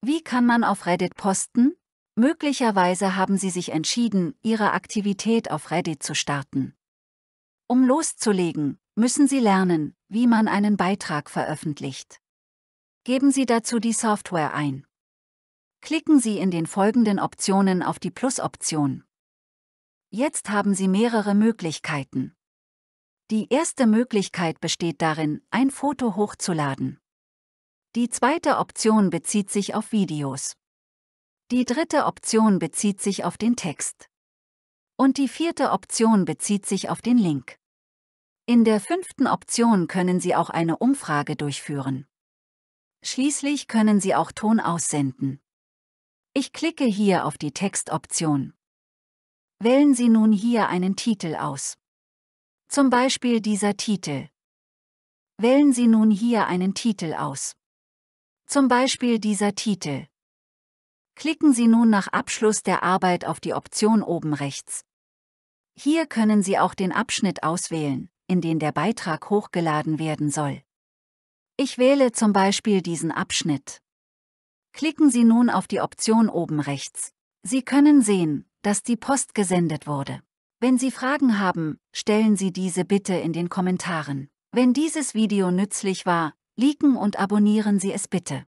Wie kann man auf Reddit posten? Möglicherweise haben Sie sich entschieden, Ihre Aktivität auf Reddit zu starten. Um loszulegen, müssen Sie lernen, wie man einen Beitrag veröffentlicht. Geben Sie dazu die Software ein. Klicken Sie in den folgenden Optionen auf die Plus-Option. Jetzt haben Sie mehrere Möglichkeiten. Die erste Möglichkeit besteht darin, ein Foto hochzuladen. Die zweite Option bezieht sich auf Videos. Die dritte Option bezieht sich auf den Text. Und die vierte Option bezieht sich auf den Link. In der fünften Option können Sie auch eine Umfrage durchführen. Schließlich können Sie auch Ton aussenden. Ich klicke hier auf die Textoption. Wählen Sie nun hier einen Titel aus. Zum Beispiel dieser Titel. Wählen Sie nun hier einen Titel aus. Zum Beispiel dieser Titel. Klicken Sie nun nach Abschluss der Arbeit auf die Option oben rechts. Hier können Sie auch den Abschnitt auswählen, in den der Beitrag hochgeladen werden soll. Ich wähle zum Beispiel diesen Abschnitt. Klicken Sie nun auf die Option oben rechts. Sie können sehen, dass die Post gesendet wurde. Wenn Sie Fragen haben, stellen Sie diese bitte in den Kommentaren. Wenn dieses Video nützlich war, liken und abonnieren Sie es bitte.